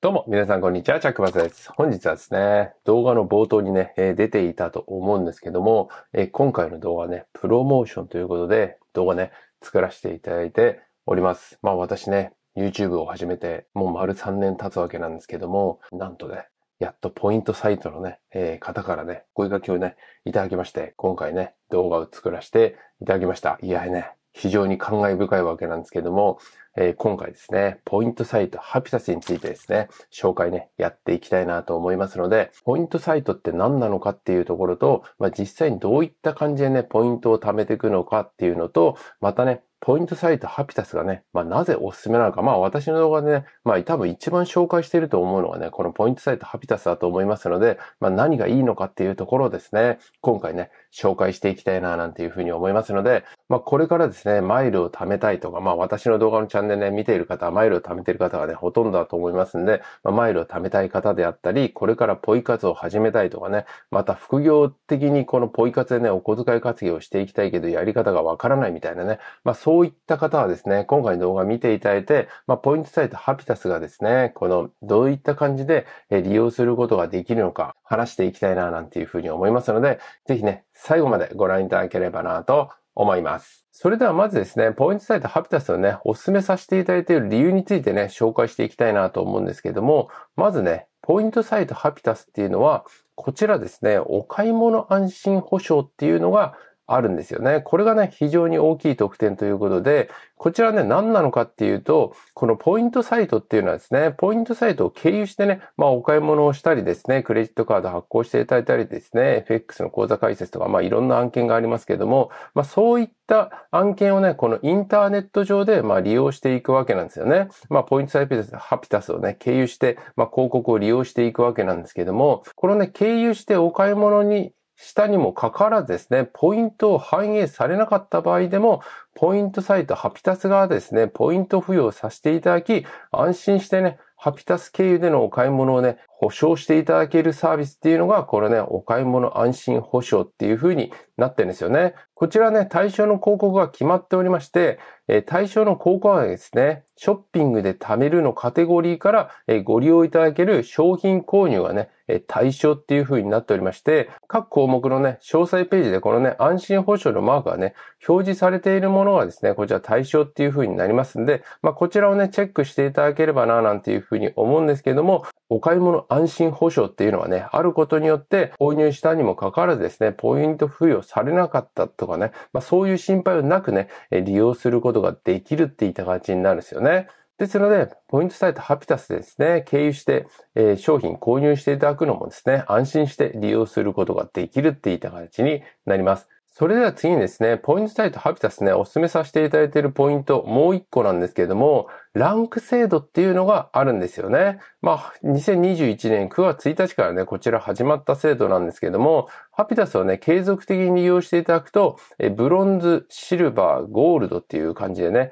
どうも、皆さんこんにちは、チャックバスです。本日はですね、動画の冒頭にね、えー、出ていたと思うんですけども、えー、今回の動画はね、プロモーションということで、動画ね、作らせていただいております。まあ私ね、YouTube を始めて、もう丸3年経つわけなんですけども、なんとね、やっとポイントサイトのね、えー、方からね、声掛けをね、いただきまして、今回ね、動画を作らせていただきました。いやね、非常に感慨深いわけなんですけども、えー、今回ですね、ポイントサイト、ハピタスについてですね、紹介ね、やっていきたいなと思いますので、ポイントサイトって何なのかっていうところと、まあ、実際にどういった感じでね、ポイントを貯めていくのかっていうのと、またね、ポイントサイトハピタスがね、まあ、なぜおすすめなのか、まあ私の動画でね、まあ多分一番紹介していると思うのがね、このポイントサイトハピタスだと思いますので、まあ何がいいのかっていうところですね、今回ね、紹介していきたいななんていうふうに思いますので、まあ、これからですね、マイルを貯めたいとか、まあ、私の動画のチャンネルで、ね、見ている方、マイルを貯めている方がね、ほとんどだと思いますんで、まあ、マイルを貯めたい方であったり、これからポイ活を始めたいとかね、また副業的にこのポイ活でね、お小遣い活用をしていきたいけど、やり方がわからないみたいなね、まあ、そういった方はですね、今回の動画見ていただいて、まあ、ポイントサイトハピタスがですね、この、どういった感じで利用することができるのか、話していきたいななんていうふうに思いますので、ぜひね、最後までご覧いただければなと思います。それではまずですね、ポイントサイトハピタスをね、お勧めさせていただいている理由についてね、紹介していきたいなと思うんですけども、まずね、ポイントサイトハピタスっていうのは、こちらですね、お買い物安心保証っていうのがあるんですよね。これがね、非常に大きい特典ということで、こちらね、何なのかっていうと、このポイントサイトっていうのはですね、ポイントサイトを経由してね、まあお買い物をしたりですね、クレジットカード発行していただいたりですね、FX の口座開設とか、まあいろんな案件がありますけども、まあそういった案件をね、このインターネット上でまあ利用していくわけなんですよね。まあポイントサイトハピタスをね、経由して、まあ広告を利用していくわけなんですけども、このね、経由してお買い物にしたにもかかわらずですね、ポイントを反映されなかった場合でも、ポイントサイトハピタス側ですね、ポイント付与させていただき、安心してね、ハピタス経由でのお買い物をね、保証していただけるサービスっていうのが、これね、お買い物安心保証っていう風になってるんですよね。こちらね、対象の広告が決まっておりまして、え対象の広告はですね、ショッピングで貯めるのカテゴリーから、えご利用いただける商品購入がね、え対象っていう風になっておりまして、各項目のね、詳細ページでこのね、安心保証のマークがね、表示されているものがですね、こちら対象っていう風になりますんで、まあ、こちらをね、チェックしていただければな、なんていう風に思うんですけども、お買い物安心保証っていうのはね、あることによって購入したにもかかわらずですね、ポイント付与されなかったとかね、まあそういう心配をなくね、利用することができるって言った形になるんですよね。ですので、ポイントサイトハピタスでですね、経由して、え商品購入していただくのもですね、安心して利用することができるって言った形になります。それでは次にですね、ポイントサイトハビタスね、お勧めさせていただいているポイント、もう一個なんですけれども、ランク制度っていうのがあるんですよね。まあ、2021年9月1日からね、こちら始まった制度なんですけれども、ハピタスをね、継続的に利用していただくと、えブロンズ、シルバー、ゴールドっていう感じでね、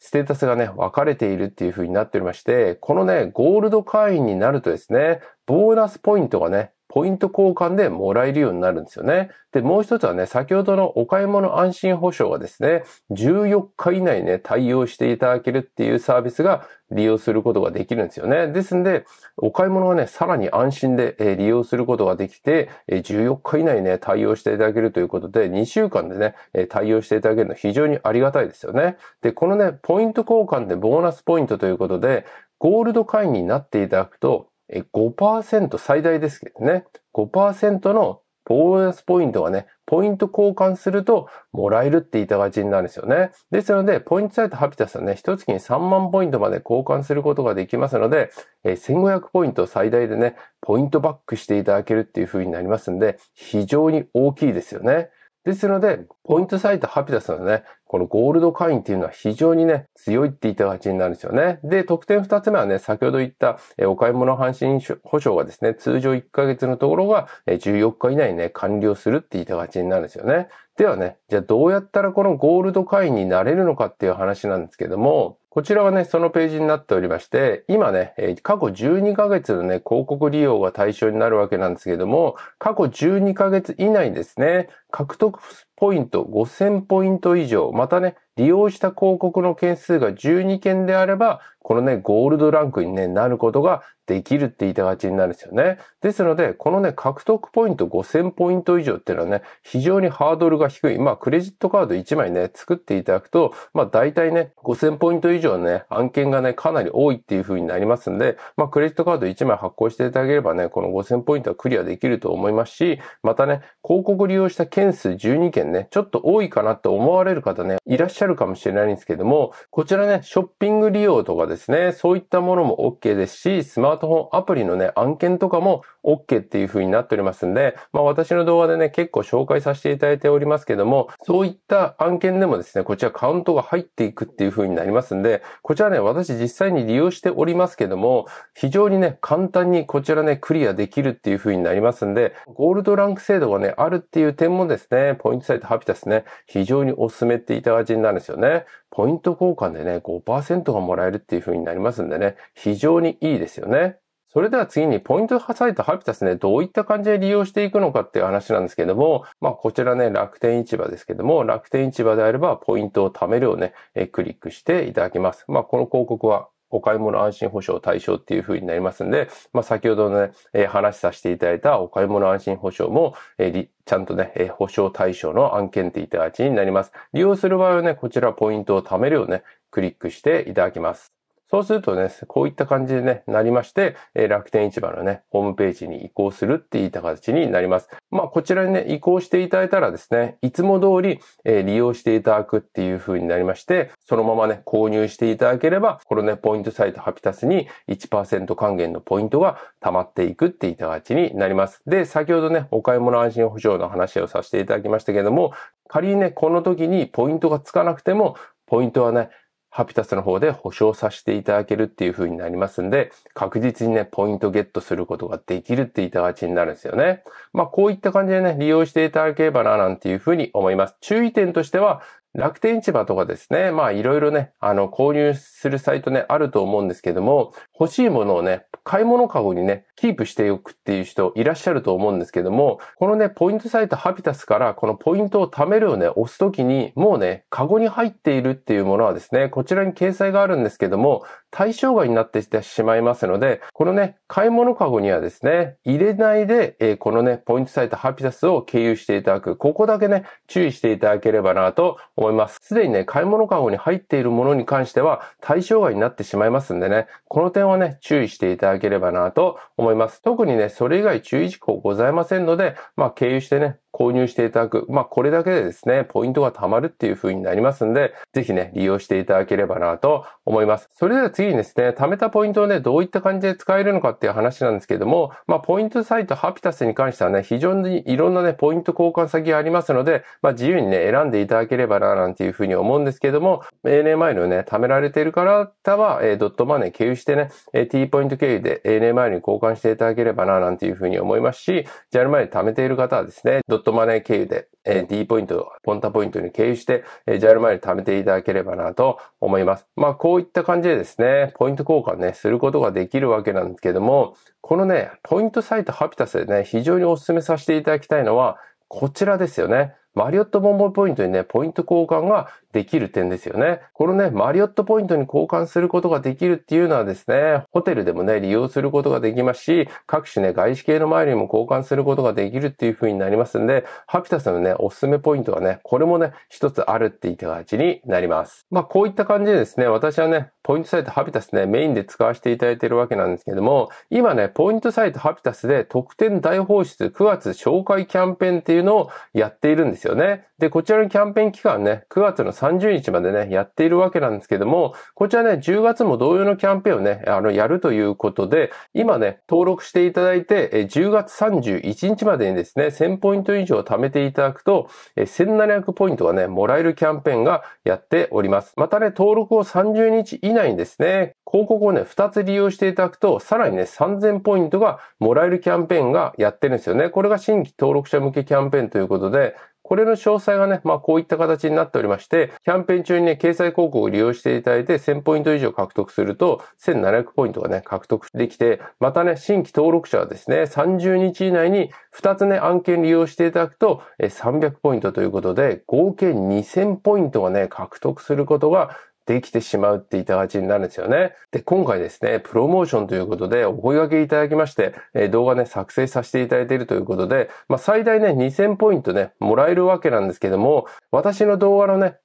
ステータスがね、分かれているっていう風になっておりまして、このね、ゴールド会員になるとですね、ボーナスポイントがね、ポイント交換でもらえるようになるんですよね。で、もう一つはね、先ほどのお買い物安心保証はですね、14日以内ね、対応していただけるっていうサービスが利用することができるんですよね。ですんで、お買い物はね、さらに安心で利用することができて、14日以内ね、対応していただけるということで、2週間でね、対応していただけるの非常にありがたいですよね。で、このね、ポイント交換でボーナスポイントということで、ゴールド会員になっていただくと、5%最大ですけどね、5%のボーナスポイントがね、ポイント交換するともらえるって言いたがちになるんですよね。ですので、ポイントサイトハピタスはね、一月に3万ポイントまで交換することができますので、1500ポイント最大でね、ポイントバックしていただけるっていう風になりますんで、非常に大きいですよね。ですので、ポイントサイトハピタスのね、このゴールド会員っていうのは非常にね、強いって言った形になるんですよね。で、特典二つ目はね、先ほど言ったお買い物半身保証がですね、通常1ヶ月のところが14日以内にね、完了するって言った形になるんですよね。ではね、じゃあどうやったらこのゴールド会員になれるのかっていう話なんですけども、こちらはね、そのページになっておりまして、今ね、過去12ヶ月のね、広告利用が対象になるわけなんですけども、過去12ヶ月以内ですね、獲得ポイント5000ポイント以上、またね、利用した広告の件数が12件であれば、このね、ゴールドランクに、ね、なることができるって言いたがちになるんですよね。ですので、このね、獲得ポイント5000ポイント以上っていうのはね、非常にハードルが低い。まあ、クレジットカード1枚ね、作っていただくと、まあ、大体ね、5000ポイント以上のね、案件がね、かなり多いっていう風になりますんで、まあ、クレジットカード1枚発行していただければね、この5000ポイントはクリアできると思いますし、またね、広告利用した件数12件ね、ちょっと多いかなと思われる方ね、いらっしゃるかもしれないんですけども、こちらね、ショッピング利用とかですね、そういったものも OK ですし、スマートマートフォンアプリのね、案件とかも OK っていう風になっておりますんで、まあ私の動画でね、結構紹介させていただいておりますけども、そういった案件でもですね、こちらカウントが入っていくっていう風になりますんで、こちらね、私実際に利用しておりますけども、非常にね、簡単にこちらね、クリアできるっていう風になりますんで、ゴールドランク制度がね、あるっていう点もですね、ポイントサイトハピタスね、非常にお勧めっていただちになるんですよね。ポイント交換でね、5%がもらえるっていう風になりますんでね、非常にいいですよね。それでは次にポイントサイトハピタスね、どういった感じで利用していくのかっていう話なんですけども、まあこちらね、楽天市場ですけども、楽天市場であればポイントを貯めるをね、えクリックしていただきます。まあこの広告はお買い物安心保証対象っていう風になりますんで、まあ先ほどね、え話させていただいたお買い物安心保証も、えちゃんとね、え保証対象の案件っていただきになります。利用する場合はね、こちらポイントを貯めるをね、クリックしていただきます。そうするとね、こういった感じでね、なりまして、え楽天市場のね、ホームページに移行するっていった形になります。まあ、こちらにね、移行していただいたらですね、いつも通り、え利用していただくっていう風になりまして、そのままね、購入していただければ、このね、ポイントサイトハピタスに1%還元のポイントが溜まっていくっていった形になります。で、先ほどね、お買い物安心保障の話をさせていただきましたけども、仮にね、この時にポイントがつかなくても、ポイントはね、ハピタスの方で保証させていただけるっていう風になりますんで、確実にね、ポイントゲットすることができるって言いた形になるんですよね。まあ、こういった感じでね、利用していただければな、なんていう風に思います。注意点としては、楽天市場とかですね、まあいろいろね、あの購入するサイトね、あると思うんですけども、欲しいものをね、買い物カゴにね、キープしておくっていう人いらっしゃると思うんですけども、このね、ポイントサイトハピタスからこのポイントを貯めるをね、押すときに、もうね、カゴに入っているっていうものはですね、こちらに掲載があるんですけども、対象外になってしまいますので、このね、買い物カゴにはですね、入れないで、えー、このね、ポイントサイトハピタスを経由していただく、ここだけね、注意していただければなと思います。すでにね、買い物カゴに入っているものに関しては、対象外になってしまいますんでね、この点はね、注意していただければなと思います。特にね、それ以外注意事項ございませんので、まあ、経由してね、購入していただく。まあ、これだけでですね、ポイントが貯まるっていう風になりますんで、ぜひね、利用していただければなと思います。それでは次にですね、貯めたポイントをね、どういった感じで使えるのかっていう話なんですけども、まあ、ポイントサイトハピタスに関してはね、非常にいろんなね、ポイント交換先がありますので、まあ、自由にね、選んでいただければな、なんていう風に思うんですけども、a n イルのね、貯められている方は、えー、ドットマネー経由してね、えー、t ポイント経由で a n イルに交換していただければな、なんていう風に思いますし、JAL イル貯めている方はですね、ドットトマネー経由で、えー、D ポイント、ポンタポイントに経由して、えー、j a マイル貯めていただければなと思います。まあ、こういった感じでですね、ポイント交換ね、することができるわけなんですけども、このね、ポイントサイトハピタスでね、非常にお勧めさせていただきたいのは、こちらですよね。マリオットボンボンポイントにね、ポイント交換ができる点ですよね。このね、マリオットポイントに交換することができるっていうのはですね、ホテルでもね、利用することができますし、各種ね、外資系のマイルにも交換することができるっていう風になりますんで、ハピタスのね、おすすめポイントはね、これもね、一つあるって言った形になります。まあ、こういった感じでですね、私はね、ポイントサイトハピタスね、メインで使わせていただいているわけなんですけども、今ね、ポイントサイトハピタスで特典大放出9月紹介キャンペーンっていうのをやっているんですよね。で、こちらのキャンペーン期間ね、9月の30 30日までね、やっているわけなんですけども、こちらね、10月も同様のキャンペーンをね、あの、やるということで、今ね、登録していただいて、10月31日までにですね、1000ポイント以上貯めていただくと、1700ポイントがね、もらえるキャンペーンがやっております。またね、登録を30日以内にですね、広告をね、2つ利用していただくと、さらにね、3000ポイントがもらえるキャンペーンがやってるんですよね。これが新規登録者向けキャンペーンということで、これの詳細がね、まあこういった形になっておりまして、キャンペーン中にね、掲載広告を利用していただいて1000ポイント以上獲得すると、1700ポイントがね、獲得できて、またね、新規登録者はですね、30日以内に2つね、案件利用していただくと、300ポイントということで、合計2000ポイントがね、獲得することができてしまうって言いたがちになるんですよね。で、今回ですね、プロモーションということでお声掛けいただきまして、えー、動画ね、作成させていただいているということで、まあ、最大ね、2000ポイントね、もらえるわけなんですけども、私の動画のね、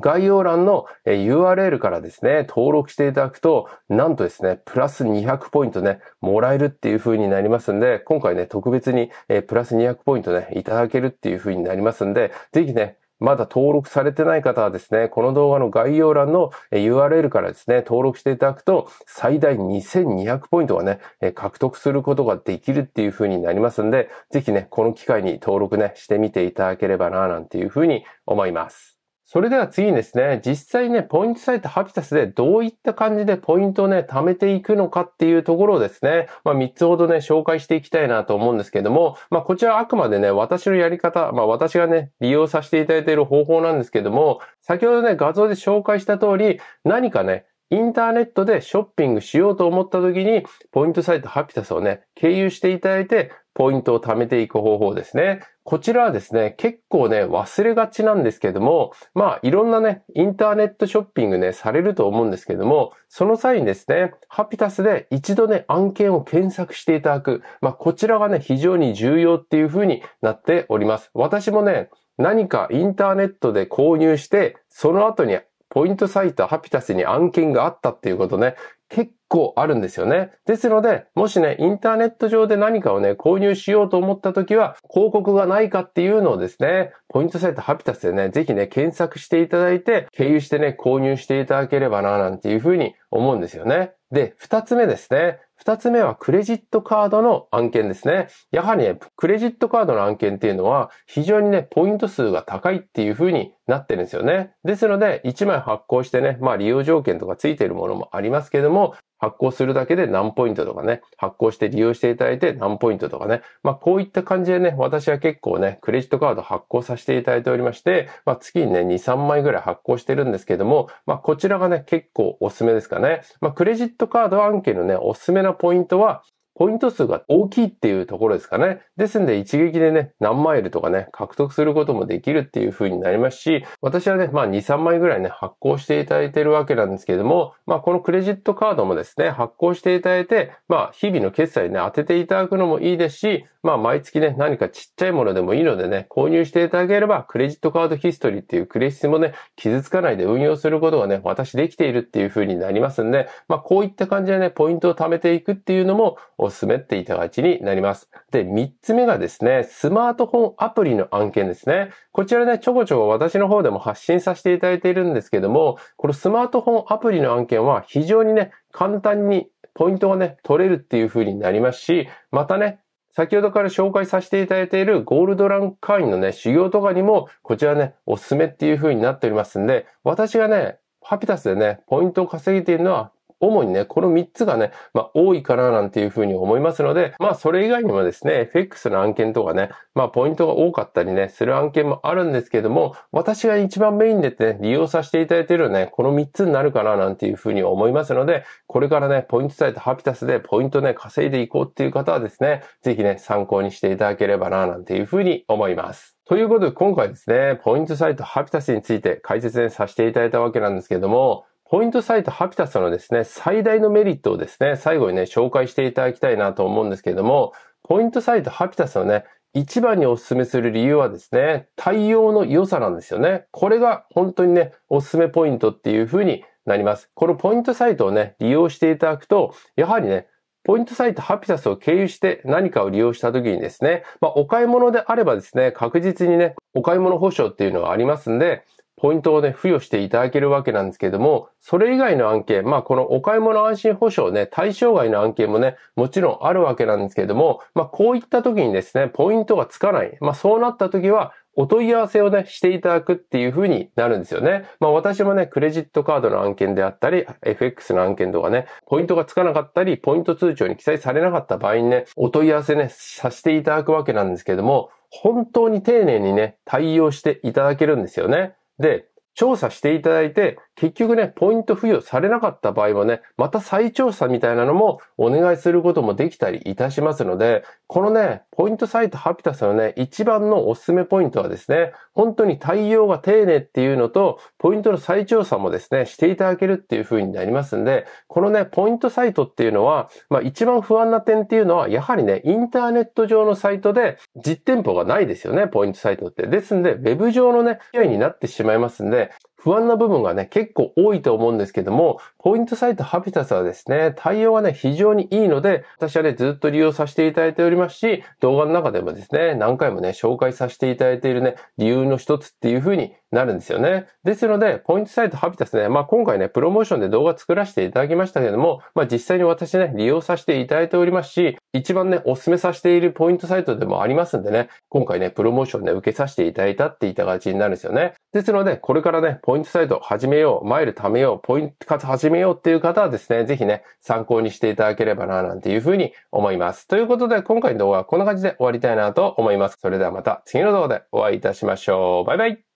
概要欄の URL からですね、登録していただくと、なんとですね、プラス200ポイントね、もらえるっていう風になりますんで、今回ね、特別にプラス200ポイントね、いただけるっていう風になりますんで、ぜひね、まだ登録されてない方はですね、この動画の概要欄の URL からですね、登録していただくと、最大2200ポイントがね、獲得することができるっていう風になりますんで、ぜひね、この機会に登録ね、してみていただければな、なんていう風に思います。それでは次にですね、実際ね、ポイントサイトハピタスでどういった感じでポイントをね、貯めていくのかっていうところをですね、まあ3つほどね、紹介していきたいなと思うんですけども、まあこちらはあくまでね、私のやり方、まあ私がね、利用させていただいている方法なんですけども、先ほどね、画像で紹介した通り、何かね、インターネットでショッピングしようと思った時に、ポイントサイトハピタスをね、経由していただいて、ポイントを貯めていく方法ですね。こちらはですね、結構ね、忘れがちなんですけども、まあ、いろんなね、インターネットショッピングね、されると思うんですけども、その際にですね、ハピタスで一度ね、案件を検索していただく。まあ、こちらがね、非常に重要っていう風になっております。私もね、何かインターネットで購入して、その後にポイントサイトハピタスに案件があったっていうことね、結構あるんですよね。ですので、もしね、インターネット上で何かをね、購入しようと思った時は、広告がないかっていうのをですね、ポイントサイトハピタスでね、ぜひね、検索していただいて、経由してね、購入していただければな、なんていうふうに思うんですよね。で、二つ目ですね。二つ目はクレジットカードの案件ですね。やはりね、クレジットカードの案件っていうのは非常にね、ポイント数が高いっていう風になってるんですよね。ですので、1枚発行してね、まあ利用条件とかついているものもありますけども、発行するだけで何ポイントとかね、発行して利用していただいて何ポイントとかね、まあこういった感じでね、私は結構ね、クレジットカード発行させていただいておりまして、まあ月にね、2、3枚ぐらい発行してるんですけども、まあこちらがね、結構おすすめですかね。まあクレジットカード案件のね、おすすめななポイントは、ポイント数が大きいっていうところですかね。ですんで、一撃でね、何マイルとかね、獲得することもできるっていう風になりますし、私はね、まあ2、3枚ぐらいね、発行していただいてるわけなんですけれども、まあこのクレジットカードもですね、発行していただいて、まあ日々の決済ね、当てていただくのもいいですし、まあ毎月ね、何かちっちゃいものでもいいのでね、購入していただければ、クレジットカードヒストリーっていうクレッスもね、傷つかないで運用することがね、私できているっていう風になりますんで、まあこういった感じでね、ポイントを貯めていくっていうのも進めていただきになります。で、3つ目がですね、スマートフォンアプリの案件ですね。こちらね、ちょこちょこ私の方でも発信させていただいているんですけども、このスマートフォンアプリの案件は非常にね、簡単にポイントがね、取れるっていう風になりますし、またね、先ほどから紹介させていただいているゴールドランク会員のね、修行とかにも、こちらね、おすすめっていう風になっておりますんで、私がね、ハピタスでね、ポイントを稼げているのは主にね、この3つがね、まあ多いかななんていうふうに思いますので、まあそれ以外にもですね、FX の案件とかね、まあポイントが多かったりね、する案件もあるんですけども、私が一番メインでね、利用させていただいているね、この3つになるかななんていうふうに思いますので、これからね、ポイントサイトハピタスでポイントね、稼いでいこうっていう方はですね、ぜひね、参考にしていただければななんていうふうに思います。ということで今回ですね、ポイントサイトハピタスについて解説、ね、させていただいたわけなんですけども、ポイントサイトハピタスのですね、最大のメリットをですね、最後にね、紹介していただきたいなと思うんですけれども、ポイントサイトハピタスのね、一番にお勧めする理由はですね、対応の良さなんですよね。これが本当にね、おすすめポイントっていう風になります。このポイントサイトをね、利用していただくと、やはりね、ポイントサイトハピタスを経由して何かを利用した時にですね、まあお買い物であればですね、確実にね、お買い物保証っていうのがありますんで、ポイントをね、付与していただけるわけなんですけども、それ以外の案件、まあこのお買い物安心保障ね、対象外の案件もね、もちろんあるわけなんですけども、まあこういった時にですね、ポイントがつかない。まあそうなった時は、お問い合わせをね、していただくっていう風になるんですよね。まあ私もね、クレジットカードの案件であったり、FX の案件とかね、ポイントがつかなかったり、ポイント通帳に記載されなかった場合にね、お問い合わせね、させていただくわけなんですけども、本当に丁寧にね、対応していただけるんですよね。で、調査していただいて、結局ね、ポイント付与されなかった場合はね、また再調査みたいなのもお願いすることもできたりいたしますので、このね、ポイントサイトハピタスのね、一番のおすすめポイントはですね、本当に対応が丁寧っていうのと、ポイントの再調査もですね、していただけるっていう風になりますんで、このね、ポイントサイトっていうのは、まあ一番不安な点っていうのは、やはりね、インターネット上のサイトで実店舗がないですよね、ポイントサイトって。ですんで、ウェブ上のね、試合になってしまいますんで、不安な部分がね、結構多いと思うんですけども、ポイントサイトハピタスはですね、対応がね、非常にいいので、私はね、ずっと利用させていただいておりますし、動画の中でもですね、何回もね、紹介させていただいているね、理由の一つっていうふうになるんですよね。ですので、ポイントサイトハビタスね、まあ今回ね、プロモーションで動画作らせていただきましたけども、まあ実際に私ね、利用させていただいておりますし、一番ね、お勧めさせているポイントサイトでもありますんでね、今回ね、プロモーションで、受けさせていただいたって言った形になるんですよね。ですので、これからね、ポイントサイト始めよう、マイル貯めよう、ポイント活始めようっていう方はですね、ぜひね、参考にしていただければな、なんていうふうに思います。ということで、今回の動画はこんな感じで終わりたいなと思います。それではまた次の動画でお会いいたしましょう。バイバイ